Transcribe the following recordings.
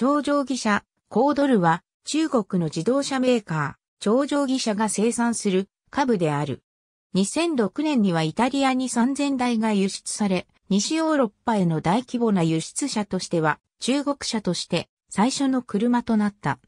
超常技車、コードルは、中国の自動車メーカー、超常技車が生産する、株である。2006年にはイタリアに3000台が輸出され、西ヨーロッパへの大規模な輸出車としては、中国車として最初の車となった。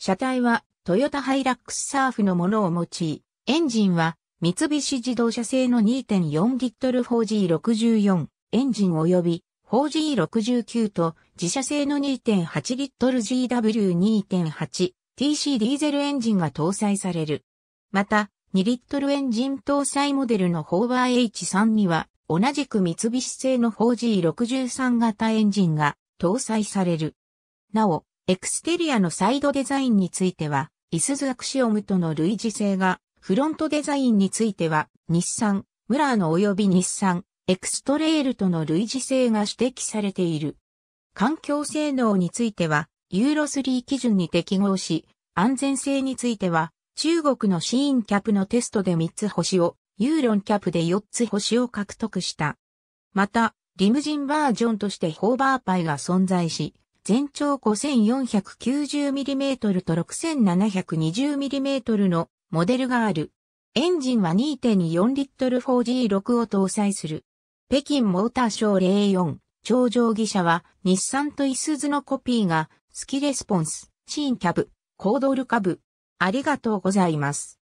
車体はトヨタハイラックスサーフのものを用い、エンジンは三菱自動車製の2 4リットル4 g 6 4エンジン及び 4G69 と自社製の2.8リットル GW2.8 TC ディーゼルエンジンが搭載される。また、2リットルエンジン搭載モデルのーバー h 3には、同じく三菱製の 4G63 型エンジンが搭載される。なお、エクステリアのサイドデザインについては、イスズアクシオムとの類似性が、フロントデザインについては、日産、ムラーの及び日産、エクストレールとの類似性が指摘されている。環境性能については、ユーロ3基準に適合し、安全性については、中国のシーンキャップのテストで3つ星を、ユーロンキャップで4つ星を獲得した。また、リムジンバージョンとしてホーバーパイが存在し、全長 5490mm と 6720mm のモデルがある。エンジンは2.4リットル 4G6 を搭載する。北京モーターショー04、頂上技者は、日産とイスズのコピーが、好きレスポンス、シーンキャブ、コードル株。ありがとうございます。